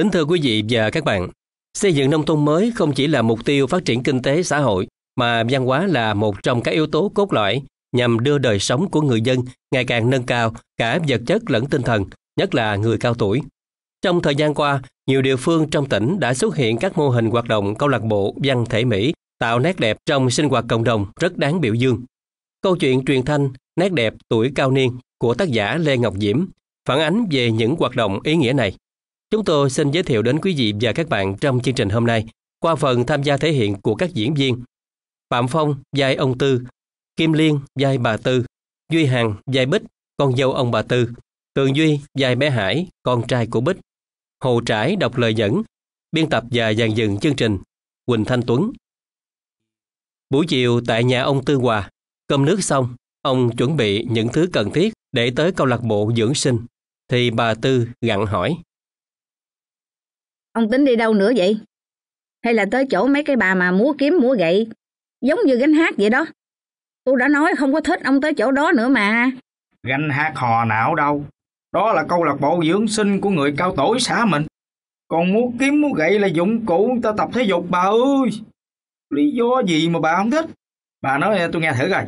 Kính thưa quý vị và các bạn, xây dựng nông thôn mới không chỉ là mục tiêu phát triển kinh tế xã hội mà văn hóa là một trong các yếu tố cốt lõi nhằm đưa đời sống của người dân ngày càng nâng cao cả vật chất lẫn tinh thần, nhất là người cao tuổi. Trong thời gian qua, nhiều địa phương trong tỉnh đã xuất hiện các mô hình hoạt động câu lạc bộ văn thể mỹ tạo nét đẹp trong sinh hoạt cộng đồng rất đáng biểu dương. Câu chuyện truyền thanh Nét đẹp tuổi cao niên của tác giả Lê Ngọc Diễm phản ánh về những hoạt động ý nghĩa này. Chúng tôi xin giới thiệu đến quý vị và các bạn trong chương trình hôm nay qua phần tham gia thể hiện của các diễn viên Phạm Phong vai ông Tư, Kim Liên vai bà Tư, Duy Hằng vai Bích, con dâu ông bà Tư, Cường Duy vai bé Hải, con trai của Bích, Hồ Trải đọc lời dẫn, biên tập và dàn dựng chương trình Quỳnh Thanh Tuấn. Buổi chiều tại nhà ông Tư Hòa, cơm nước xong, ông chuẩn bị những thứ cần thiết để tới câu lạc bộ dưỡng sinh thì bà Tư gặn hỏi: Ông tính đi đâu nữa vậy? Hay là tới chỗ mấy cái bà mà múa kiếm múa gậy, giống như gánh hát vậy đó. Tôi đã nói không có thích ông tới chỗ đó nữa mà. Gánh hát hò não đâu. Đó là câu lạc bộ dưỡng sinh của người cao tuổi xã mình. Còn múa kiếm múa gậy là dụng cụ người ta tập thể dục bà ơi. Lý do gì mà bà không thích? Bà nói tôi nghe thử rồi.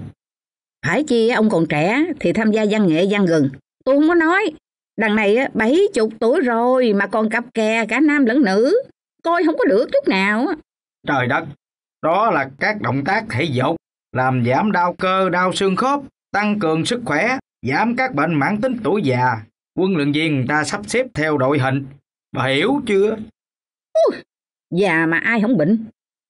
Phải chi ông còn trẻ thì tham gia văn nghệ văn gừng. Tôi không có nói. Đằng này bảy chục tuổi rồi mà còn cặp kè cả nam lẫn nữ. Coi không có được chút nào. Trời đất, đó là các động tác thể dục, làm giảm đau cơ, đau xương khớp, tăng cường sức khỏe, giảm các bệnh mãn tính tuổi già. Quân luyện viên người ta sắp xếp theo đội hình. Bà hiểu chưa? Ui, già mà ai không bệnh.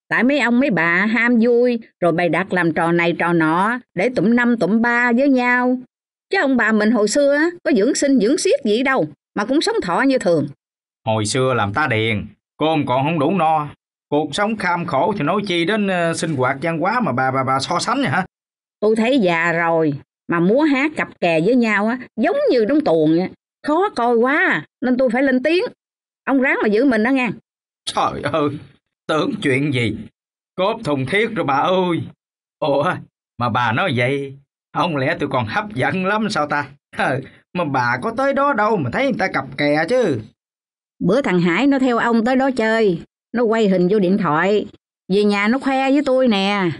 Tại mấy ông mấy bà ham vui rồi bày đặt làm trò này trò nọ để tụm năm tụm ba với nhau Chứ ông bà mình hồi xưa á, có dưỡng sinh dưỡng siết gì đâu, mà cũng sống thọ như thường. Hồi xưa làm ta điền, cơm còn không đủ no. Cuộc sống kham khổ thì nói chi đến ờ, sinh hoạt văn hóa mà bà bà bà so sánh hả? Tôi thấy già rồi, mà múa hát cặp kè với nhau á, giống như đống tuồng á. Khó coi quá, à, nên tôi phải lên tiếng. Ông ráng mà giữ mình đó nghe. Trời ơi, tưởng chuyện gì? Cốp thùng thiết rồi bà ơi. Ủa, mà bà nói vậy không lẽ tôi còn hấp dẫn lắm sao ta? Ờ, mà bà có tới đó đâu mà thấy người ta cặp kè chứ. Bữa thằng Hải nó theo ông tới đó chơi, nó quay hình vô điện thoại, về nhà nó khoe với tôi nè.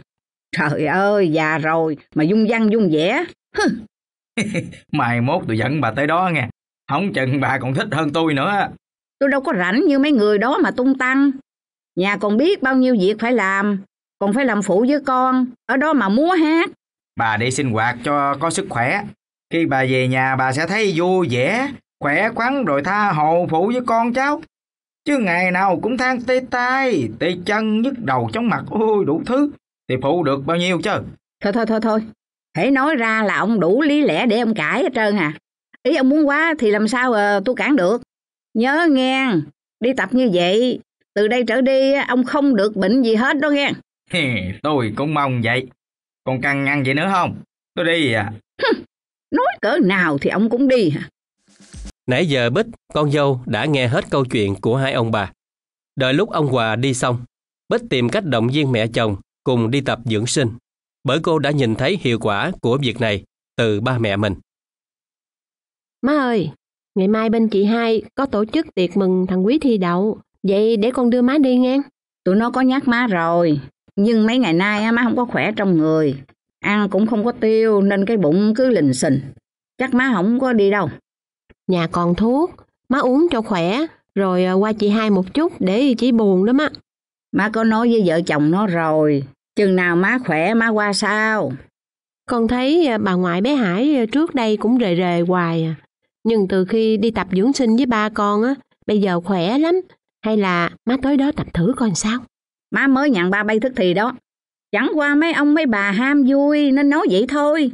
Trời ơi, già rồi mà dung văn dung vẻ. Mai mốt tôi dẫn bà tới đó nghe, không chừng bà còn thích hơn tôi nữa. Tôi đâu có rảnh như mấy người đó mà tung tăng. Nhà còn biết bao nhiêu việc phải làm, còn phải làm phụ với con, ở đó mà múa hát. Bà đi sinh hoạt cho có sức khỏe. Khi bà về nhà bà sẽ thấy vui vẻ, khỏe khoắn rồi tha hồ phụ với con cháu. Chứ ngày nào cũng than tê tay, tê chân, nhức đầu chóng mặt, ôi đủ thứ. Thì phụ được bao nhiêu chứ? Thôi thôi thôi thôi, hãy nói ra là ông đủ lý lẽ để ông cãi hết trơn à. Ý ông muốn quá thì làm sao à, tôi cản được. Nhớ nghe, đi tập như vậy, từ đây trở đi ông không được bệnh gì hết đó nghe. tôi cũng mong vậy. Còn cần ngăn gì nữa không? Tôi đi à. Nói cỡ nào thì ông cũng đi hả? Nãy giờ Bích, con dâu đã nghe hết câu chuyện của hai ông bà. Đợi lúc ông Hòa đi xong, Bích tìm cách động viên mẹ chồng cùng đi tập dưỡng sinh, bởi cô đã nhìn thấy hiệu quả của việc này từ ba mẹ mình. Má ơi, ngày mai bên chị hai có tổ chức tiệc mừng thằng Quý thi đậu, vậy để con đưa má đi nghe. Tụi nó có nhắc má rồi, nhưng mấy ngày nay má không có khỏe trong người, ăn cũng không có tiêu nên cái bụng cứ lình xình. Chắc má không có đi đâu. Nhà còn thuốc, má uống cho khỏe, rồi à, qua chị hai một chút để chị buồn đó má. Má có nói với vợ chồng nó rồi, chừng nào má khỏe má qua sao? Con thấy à, bà ngoại bé Hải à, trước đây cũng rề rề hoài Nhưng từ khi đi tập dưỡng sinh với ba con á, bây giờ khỏe lắm. Hay là má tới đó tập thử coi sao? Má mới nhận ba bay thức thì đó. Chẳng qua mấy ông mấy bà ham vui nên nói vậy thôi.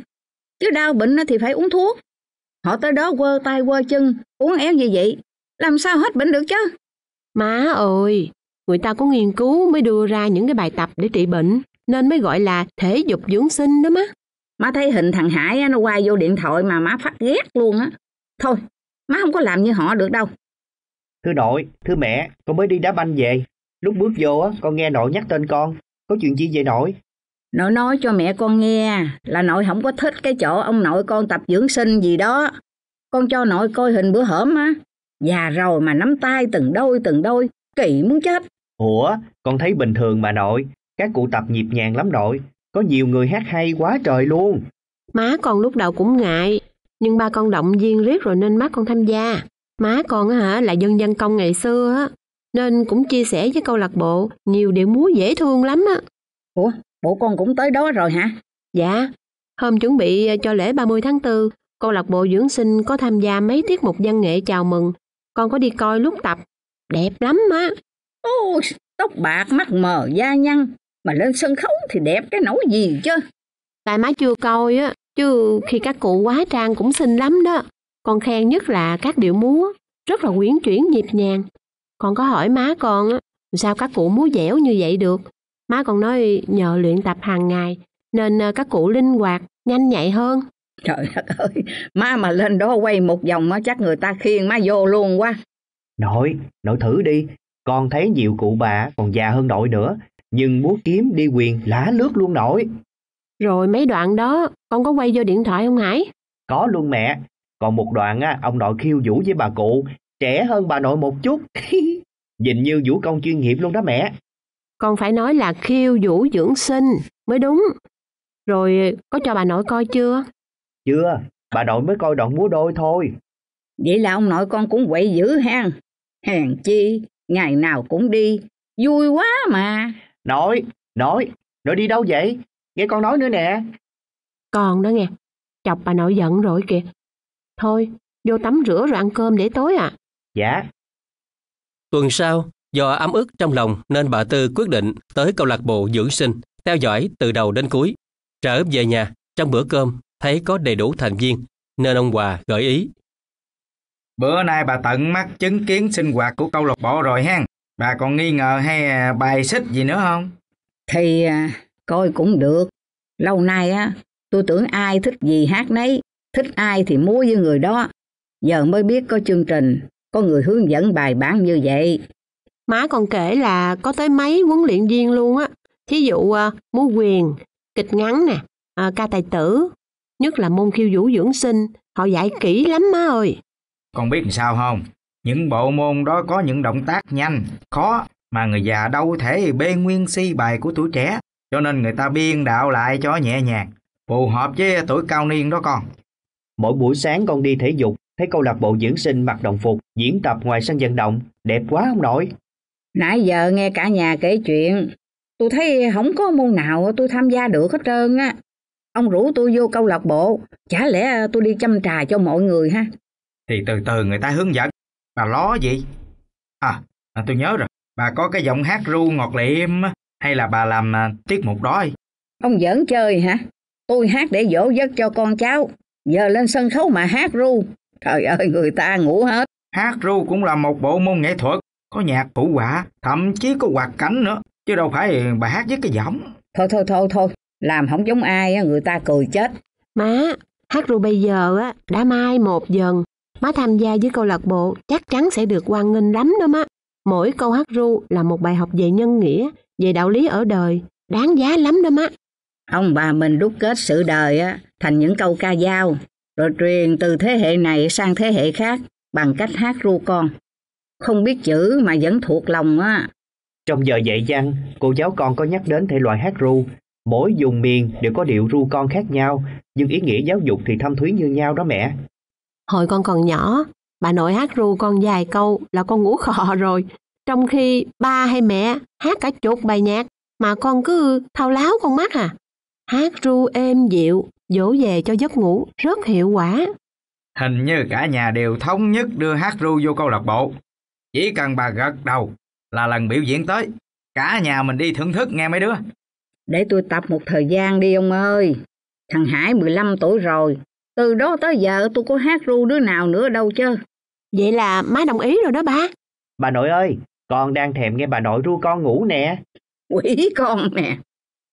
Chứ đau bệnh thì phải uống thuốc. Họ tới đó quơ tay quơ chân, uống éo gì vậy. Làm sao hết bệnh được chứ? Má ơi, người ta có nghiên cứu mới đưa ra những cái bài tập để trị bệnh. Nên mới gọi là thể dục dưỡng sinh đó má. Má thấy hình thằng Hải nó quay vô điện thoại mà má phát ghét luôn á. Thôi, má không có làm như họ được đâu. Thưa nội, thưa mẹ, con mới đi đá banh về, Lúc bước vô á, con nghe nội nhắc tên con. Có chuyện gì vậy nội? Nội nói cho mẹ con nghe là nội không có thích cái chỗ ông nội con tập dưỡng sinh gì đó. Con cho nội coi hình bữa hổm á. Già rồi mà nắm tay từng đôi từng đôi, kỳ muốn chết. Ủa, con thấy bình thường mà nội. Các cụ tập nhịp nhàng lắm nội. Có nhiều người hát hay quá trời luôn. Má con lúc đầu cũng ngại, nhưng ba con động viên riết rồi nên má con tham gia. Má con hả là dân dân công ngày xưa á, nên cũng chia sẻ với câu lạc bộ nhiều điệu múa dễ thương lắm á. Ủa, bộ con cũng tới đó rồi hả? Dạ, hôm chuẩn bị ờ, cho lễ 30 tháng 4, câu lạc bộ dưỡng sinh có tham gia mấy tiết mục văn nghệ chào mừng. Con có đi coi lúc tập, đẹp lắm á. Ôi, tóc bạc, mắt mờ, da nhăn, mà lên sân khấu thì đẹp cái nỗi gì chứ. Tại má chưa coi á, chứ khi các cụ quá trang cũng xinh lắm đó. Con khen nhất là các điệu múa, rất là quyến chuyển nhịp nhàng, con có hỏi má con á, sao các cụ múa dẻo như vậy được? Má con nói nhờ luyện tập hàng ngày nên ờ, các cụ linh hoạt, nhanh nhạy hơn. Trời đất ơi, má mà lên đó quay một vòng á chắc người ta khiêng má vô luôn quá. Nội, nội thử đi, con thấy nhiều cụ bà còn già hơn nội nữa, nhưng múa kiếm đi quyền lá lướt luôn nội. Rồi mấy đoạn đó, con có quay vô điện thoại không Hải? Có luôn mẹ, còn một đoạn á, ông nội khiêu vũ với bà cụ trẻ hơn bà nội một chút. Dình như vũ công chuyên nghiệp luôn đó mẹ. Con phải nói là khiêu vũ dưỡng sinh mới đúng. Rồi có cho bà nội coi chưa? Chưa, bà nội mới coi đoạn múa đôi thôi. Vậy là ông nội con cũng quậy dữ hang. Hèn chi, ngày nào cũng đi. Vui quá mà. Nội, nội, nội đi đâu vậy? Nghe con nói nữa nè. Con đó nghe, chọc bà nội giận rồi kìa. Thôi, vô tắm rửa rồi ăn cơm để tối à. Dạ. Tuần sau, do ấm ức trong lòng nên bà Tư quyết định tới câu lạc bộ dưỡng sinh, theo dõi từ đầu đến cuối. Trở về nhà, trong bữa cơm thấy có đầy đủ thành viên nên ông Hòa gợi ý. Bữa nay bà tận mắt chứng kiến sinh hoạt của câu lạc bộ rồi hen. Bà còn nghi ngờ hay à, bài xích gì nữa không? Thì à, coi cũng được. Lâu nay á, tôi tưởng ai thích gì hát nấy, thích ai thì múa với người đó. Giờ mới biết có chương trình có người hướng dẫn bài bản như vậy. Má còn kể là có tới mấy huấn luyện viên luôn á. Thí dụ ờ, múa quyền, kịch ngắn nè, à, ca tài tử, nhất là môn khiêu vũ dưỡng sinh, họ dạy kỹ lắm má ơi. Con biết làm sao không? Những bộ môn đó có những động tác nhanh, khó mà người già đâu thể bê nguyên si bài của tuổi trẻ, cho nên người ta biên đạo lại cho nhẹ nhàng, phù hợp với tuổi cao niên đó con. Mỗi buổi sáng con đi thể dục thấy câu lạc bộ dưỡng sinh mặc đồng phục, diễn tập ngoài sân vận động, đẹp quá ông nội. Nãy giờ nghe cả nhà kể chuyện, tôi thấy không có môn nào tôi tham gia được hết trơn á. Ông rủ tôi vô câu lạc bộ, chả lẽ tôi đi chăm trà cho mọi người ha? Thì từ từ người ta hướng dẫn, bà ló gì? À, à tôi nhớ rồi, bà có cái giọng hát ru ngọt liệm hay là bà làm à, tiết mục đó ấy? Ông giỡn chơi hả? Tôi hát để dỗ giấc cho con cháu, giờ lên sân khấu mà hát ru Trời ơi, người ta ngủ hết. Hát ru cũng là một bộ môn nghệ thuật, có nhạc phụ quả, thậm chí có hoạt cánh nữa, chứ đâu phải bài hát với cái giọng. Thôi thôi thôi thôi, làm không giống ai người ta cười chết. Má, hát ru bây giờ á đã mai một dần, má tham gia với câu lạc bộ chắc chắn sẽ được hoan nghênh lắm đó má. Mỗi câu hát ru là một bài học về nhân nghĩa, về đạo lý ở đời, đáng giá lắm đó má. Ông bà mình đúc kết sự đời á thành những câu ca dao, rồi truyền từ thế hệ này sang thế hệ khác bằng cách hát ru con. Không biết chữ mà vẫn thuộc lòng á. Trong giờ dạy văn, cô giáo con có nhắc đến thể loại hát ru. Mỗi vùng miền đều có điệu ru con khác nhau, nhưng ý nghĩa giáo dục thì thâm thúy như nhau đó mẹ. Hồi con còn nhỏ, bà nội hát ru con vài câu là con ngủ khò rồi. Trong khi ba hay mẹ hát cả chục bài nhạc mà con cứ thao láo con mắt à. Hát ru êm dịu, dỗ về cho giấc ngủ rất hiệu quả. Hình như cả nhà đều thống nhất đưa hát ru vô câu lạc bộ. Chỉ cần bà gật đầu là lần biểu diễn tới, cả nhà mình đi thưởng thức nghe mấy đứa. Để tôi tập một thời gian đi ông ơi. Thằng Hải 15 tuổi rồi, từ đó tới giờ tôi có hát ru đứa nào nữa đâu chứ. Vậy là má đồng ý rồi đó ba. Bà nội ơi, con đang thèm nghe bà nội ru con ngủ nè. Quỷ con nè.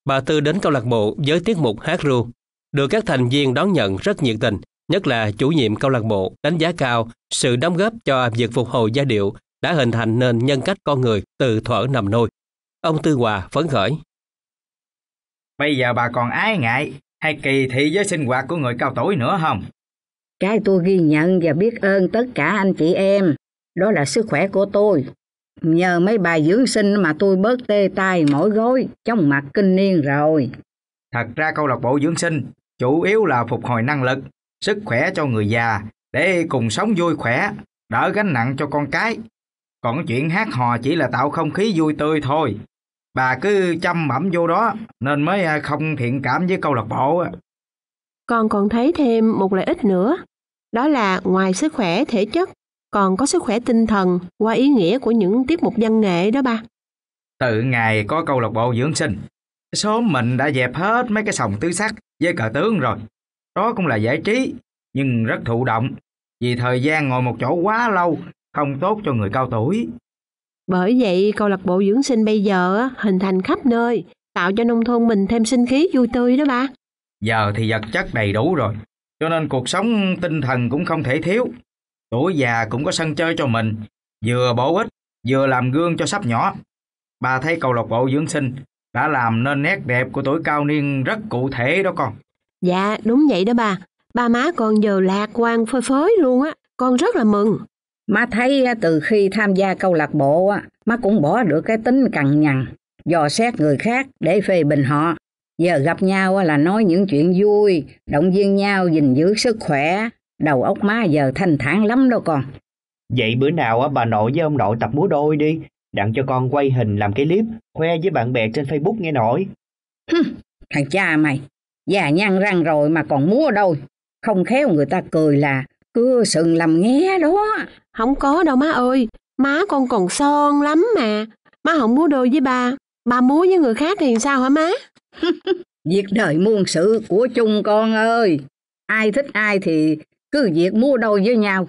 Bà Tư đến câu lạc bộ với tiết mục hát ru được các thành viên đón nhận rất nhiệt tình, nhất là chủ nhiệm câu lạc bộ đánh giá cao sự đóng góp cho việc phục hồi giai điệu đã hình thành nên nhân cách con người từ thuở nằm nôi. Ông Tư Hòa phấn khởi. Bây giờ bà còn ái ngại hay kỳ thị với sinh hoạt của người cao tuổi nữa không? Cái tôi ghi nhận và biết ơn tất cả anh chị em, đó là sức khỏe của tôi. Nhờ mấy bà dưỡng sinh mà tôi bớt tê tay mỏi gối, trong mặt kinh niên rồi. Thật ra câu lạc bộ dưỡng sinh chủ yếu là phục hồi năng lực, sức khỏe cho người già để cùng sống vui khỏe, đỡ gánh nặng cho con cái. Còn chuyện hát hò chỉ là tạo không khí vui tươi thôi. Bà cứ chăm bẩm vô đó nên mới à, không thiện cảm với câu lạc bộ. Con còn thấy thêm một lợi ích nữa, đó là ngoài sức khỏe thể chất còn có sức khỏe tinh thần qua ý nghĩa của những tiết mục văn nghệ đó ba. Từ ngày có câu lạc bộ dưỡng sinh, Số mình đã dẹp hết mấy cái sòng tứ sắc với cờ tướng rồi. Đó cũng là giải trí, nhưng rất thụ động. Vì thời gian ngồi một chỗ quá lâu, không tốt cho người cao tuổi. Bởi vậy, câu lạc bộ dưỡng sinh bây giờ hình thành khắp nơi, tạo cho nông thôn mình thêm sinh khí vui tươi đó ba. Giờ thì vật chất đầy đủ rồi, cho nên cuộc sống tinh thần cũng không thể thiếu. Tuổi già cũng có sân chơi cho mình, vừa bổ ích, vừa làm gương cho sắp nhỏ. Bà thấy câu lạc bộ dưỡng sinh đã làm nên nét đẹp của tuổi cao niên rất cụ thể đó con. Dạ, đúng vậy đó bà. Ba má con giờ lạc quan phơi phới luôn á, con rất là mừng. Má thấy từ khi tham gia câu lạc bộ á, má cũng bỏ được cái tính cằn nhằn, dò xét người khác để phê bình họ. Giờ gặp nhau là nói những chuyện vui, động viên nhau gìn giữ sức khỏe, đầu óc má giờ thanh thản lắm đâu con. Vậy bữa nào bà nội với ông nội tập múa đôi đi, đặng cho con quay hình làm cái clip khoe với bạn bè trên Facebook nghe nổi. Thằng cha mày, già nhăn răng rồi mà còn múa đâu. Không khéo người ta cười là cưa sừng làm nghe đó. Không có đâu má ơi, má con còn son lắm mà. Má không múa đôi với ba, ba múa với người khác thì sao hả má? việc đời muôn sự của chung con ơi. Ai thích ai thì cứ việc mua đôi với nhau.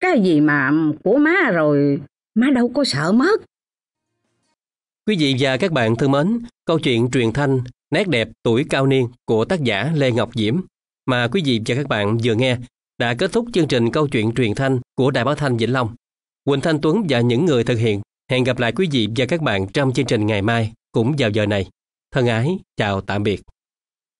Cái gì mà của má rồi, má đâu có sợ mất. Quý vị và các bạn thân mến, câu chuyện truyền thanh Nét đẹp tuổi cao niên của tác giả Lê Ngọc Diễm mà quý vị và các bạn vừa nghe đã kết thúc chương trình câu chuyện truyền thanh của Đài Phát thanh Vĩnh Long. Quỳnh Thanh Tuấn và những người thực hiện hẹn gặp lại quý vị và các bạn trong chương trình ngày mai cũng vào giờ này. Thân ái, chào tạm biệt.